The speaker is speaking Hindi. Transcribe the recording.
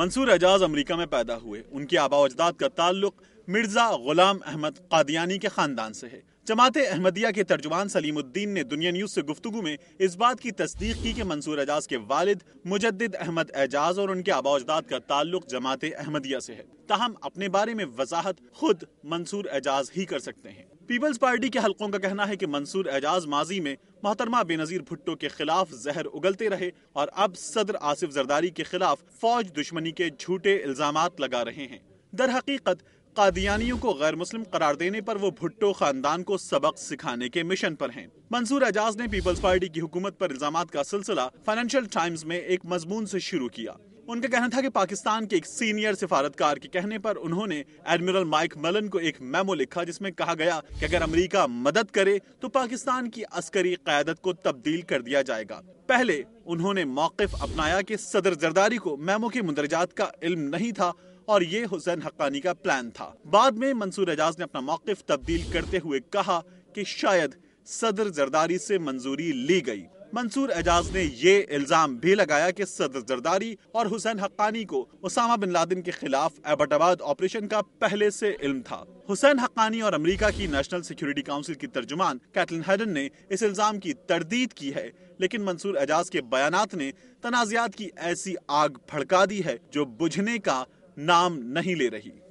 मंसूर एजाज अमरीका में पैदा हुए उनके आबा अजदाद का ताल्लुक मिर्ज़ा गुलाम अहमद कादियानी के ख़ानदान से है जमात अहमदिया के तर्जुमान सलीमुद्दीन ने दुनिया न्यूज़ से गुफ्तु में इस बात की तस्दीक की कि मंसूर एजाज के वालिद मुजद अहमद एजाज और उनके आबा अजदाद का ताल्लुक जमात अहमदिया से है ताहम अपने बारे में वजाहत खुद मंसूर एजाज ही कर सकते हैं पीपल्स पार्टी के हलकों का कहना है कि मंसूर एजाज माजी में मोहतरमा बेनजीर भुट्टो के खिलाफ जहर उगलते रहे और अब सदर आसिफ जरदारी के खिलाफ फौज दुश्मनी के झूठे इल्जाम लगा रहे हैं दर हकीकत कादियानियों को गैर मुस्लिम करार देने पर वो भुट्टो खानदान को सबक सिखाने के मिशन पर हैं। मंसूर एजाज ने पीपल्स पार्टी की हुकूमत पर इल्जाम का सिलसिला फाइनेंशियल टाइम्स में एक मजमून से शुरू किया उनका कहना था कि पाकिस्तान के एक सीनियर सिफारतकार के कहने पर उन्होंने एडमिरल माइक मलन को एक मेमो लिखा जिसमें कहा गया कि अगर अमेरिका मदद करे तो पाकिस्तान की अस्करी क्यादत को तब्दील कर दिया जाएगा पहले उन्होंने मौकफ अपनाया कि सदर जरदारी को मेमो के मुंदरजात का इल्म नहीं था और ये हुसैन हक्कानी का प्लान था बाद में मंसूर एजाज ने अपना मौकफ तब्दील करते हुए कहा कि शायद सदर जरदारी से मंजूरी ली गई मंसूर एजाज ने ये इल्ज़ाम भी लगाया कि सदर जरदारी और हुसैन हक्कानी को उसामा बिन लादेन के खिलाफ एबटाबाद ऑपरेशन का पहले से इल्म था हुसैन हक्कानी और अमेरिका की नेशनल सिक्योरिटी काउंसिल की तर्जुमान कैटलिन हेडन ने इस इल्ज़ाम की तरदीद की है लेकिन मंसूर एजाज के बयान ने तनाज़ात की ऐसी आग भड़का दी है जो बुझने का नाम नहीं ले रही